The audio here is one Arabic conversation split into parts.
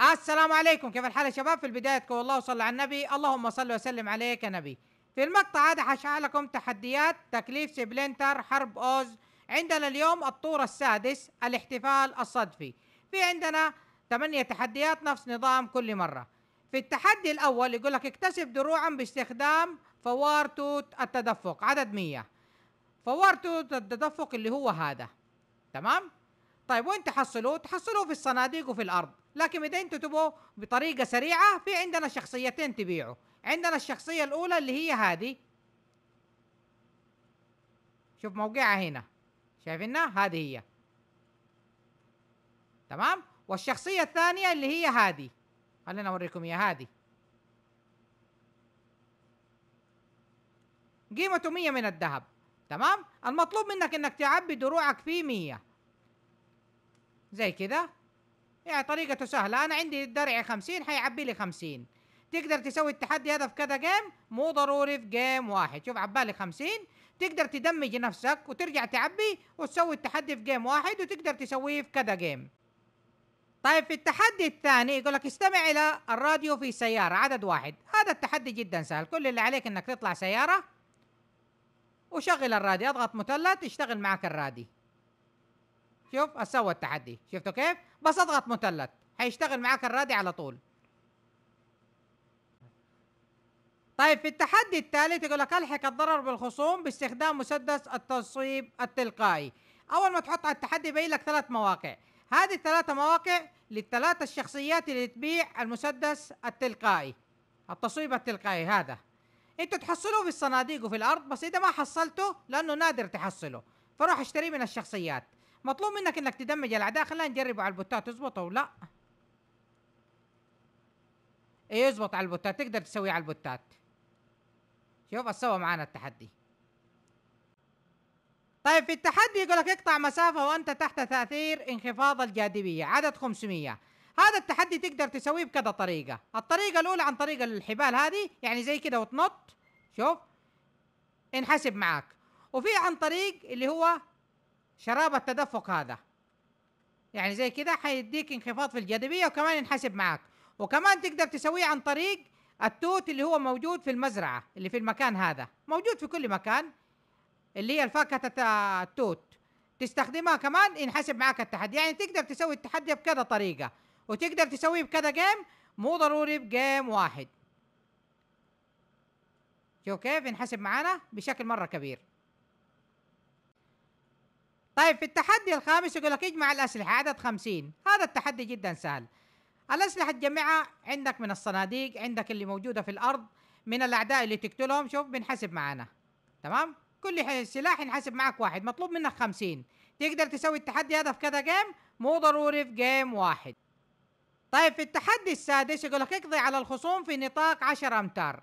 السلام عليكم كيف الحال يا شباب في البداية الله وصل على النبي اللهم صل وسلم عليك يا نبي في المقطع هذا هشرح لكم تحديات تكليف سبلنتر حرب اوز عندنا اليوم الطور السادس الاحتفال الصدفي في عندنا ثمانية تحديات نفس نظام كل مرة في التحدي الأول يقول لك اكتشف دروعا باستخدام فوار توت التدفق عدد 100 فوار توت التدفق اللي هو هذا تمام؟ طيب وين تحصلوه؟ تحصلوه في الصناديق وفي الأرض لكن إذا أنتوا تبوا بطريقة سريعة في عندنا شخصيتين تبيعوا عندنا الشخصية الأولى اللي هي هذه شوف موقعها هنا شايفينها؟ هذه هي تمام؟ والشخصية الثانية اللي هي هذه خليني اوريكم اياها هذه قيمته 100 من الذهب تمام المطلوب منك انك تعبي دروعك فيه 100 زي كذا يعني طريقته سهله انا عندي درعي 50 حيعبي لي 50 تقدر تسوي التحدي هذا في كذا جيم مو ضروري في جيم واحد شوف عبالي 50 تقدر تدمج نفسك وترجع تعبي وتسوي التحدي في جيم واحد وتقدر تسويه في كذا جيم طيب في التحدي الثاني يقول لك استمع الى الراديو في سياره عدد واحد هذا التحدي جدا سهل كل اللي عليك انك تطلع سياره وشغل الراديو اضغط مثلث يشتغل معك الراديو شوف سوى التحدي شفتوا كيف بس اضغط مثلث حيشتغل معك الراديو على طول طيب في التحدي الثالث يقول لك الحق الضرر بالخصوم باستخدام مسدس التصويب التلقائي اول ما تحط على التحدي يبين لك ثلاث مواقع هذه الثلاثة مواقع للثلاثة الشخصيات اللي تبيع المسدس التلقائي التصويب التلقائي هذا انتوا تحصلوه في الصناديق وفي الارض بس اذا ما حصلته لانه نادر تحصله فروح اشتريه من الشخصيات مطلوب منك انك تدمج الاعداء خلينا نجربه على البوتات تزبط او لا ايه يزبط على البوتات تقدر تسويه على البوتات شوف سوى معانا التحدي طيب في التحدي يقول لك اقطع مسافه وانت تحت تاثير انخفاض الجاذبيه عدد 500 هذا التحدي تقدر تسويه بكذا طريقه الطريقه الاولى عن طريق الحبال هذه يعني زي كده وتنط شوف انحسب معاك وفي عن طريق اللي هو شراب التدفق هذا يعني زي كده حيديك انخفاض في الجاذبيه وكمان ينحسب معاك وكمان تقدر تسويه عن طريق التوت اللي هو موجود في المزرعه اللي في المكان هذا موجود في كل مكان اللي هي الفاكهه التوت تستخدمها كمان ينحسب معاك التحدي يعني تقدر تسوي التحدي بكذا طريقه وتقدر تسويه بكذا جيم مو ضروري بجيم واحد شوف كيف ينحسب معانا بشكل مره كبير طيب في التحدي الخامس يقول لك اجمع الاسلحه عدد خمسين هذا التحدي جدا سهل الاسلحه تجمعها عندك من الصناديق عندك اللي موجوده في الارض من الاعداء اللي تقتلهم شوف بنحسب معانا تمام كل سلاح ينحسب معك واحد مطلوب منك خمسين تقدر تسوي التحدي هذا في كذا جيم مو ضروري في جيم واحد طيب في التحدي السادس يقول لك اقضي على الخصوم في نطاق 10 امتار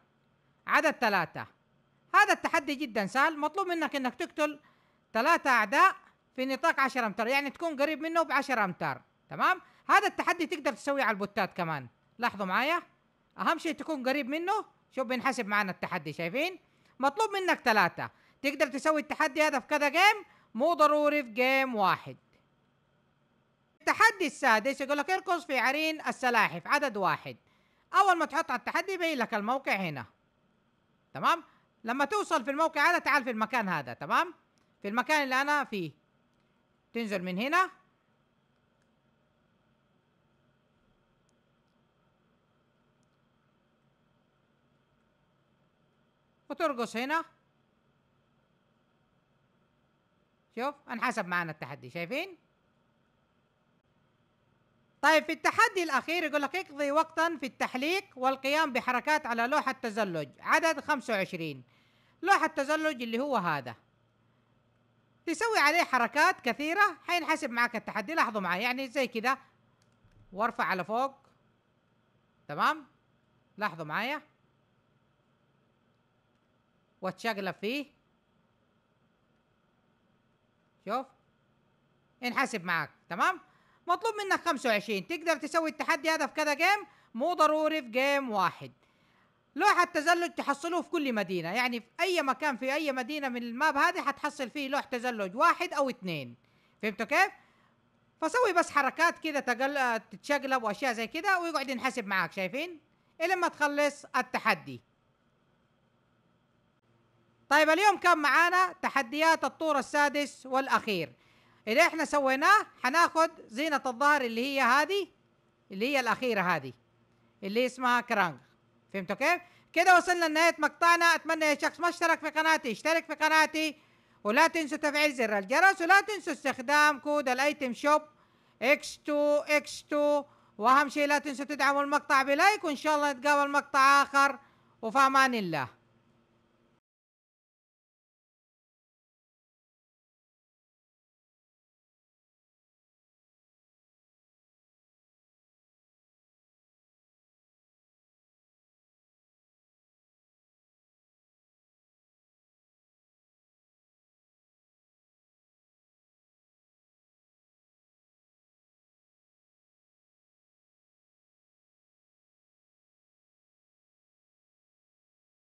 عدد ثلاثة هذا التحدي جدا سهل مطلوب منك انك تقتل ثلاثة اعداء في نطاق 10 امتار يعني تكون قريب منه ب 10 امتار تمام هذا التحدي تقدر تسويه على البوتات كمان لاحظوا معايا اهم شيء تكون قريب منه شوف بينحسب معنا التحدي شايفين مطلوب منك ثلاثة تقدر تسوي التحدي هذا في كذا جيم مو ضروري في جيم واحد التحدي السادس يقول لك اركض في عرين السلاحف عدد واحد اول ما تحط على التحدي يبين لك الموقع هنا تمام لما توصل في الموقع هذا تعال في المكان هذا تمام في المكان اللي انا فيه تنزل من هنا وترقص هنا شوف انحسب معنا التحدي شايفين طيب في التحدي الأخير يقول لك اقضي وقتا في التحليق والقيام بحركات على لوحة تزلج عدد 25 لوحة تزلج اللي هو هذا تسوي عليه حركات كثيرة حينحسب معك التحدي لاحظوا معي يعني زي كذا وارفع على فوق تمام لاحظوا معايا واتشقلب فيه شوف انحسب معاك تمام مطلوب منك 25 تقدر تسوي التحدي هذا في كذا جيم مو ضروري في جيم واحد لوحة تزلج تحصلوه في كل مدينة يعني في أي مكان في أي مدينة من الماب هذه حتحصل فيه لوح تزلج واحد أو اثنين فهمتوا كيف؟ فسوي بس حركات كده تقل... تتشقلب وأشياء زي كده ويقعد ينحسب معاك شايفين؟ إلى ما تخلص التحدي طيب اليوم كان معانا تحديات الطور السادس والاخير اللي احنا سويناه حناخد زينه الظهر اللي هي هذه اللي هي الاخيره هذه اللي اسمها كرانغ فهمتوا كيف كده وصلنا لنهايه مقطعنا اتمنى يا شخص ما اشترك في قناتي اشترك في قناتي ولا تنسوا تفعيل زر الجرس ولا تنسوا استخدام كود الايتم شوب اكس 2 اكس 2 واهم شيء لا تنسوا تدعموا المقطع بلايك وان شاء الله نتقابل مقطع اخر وفي امان الله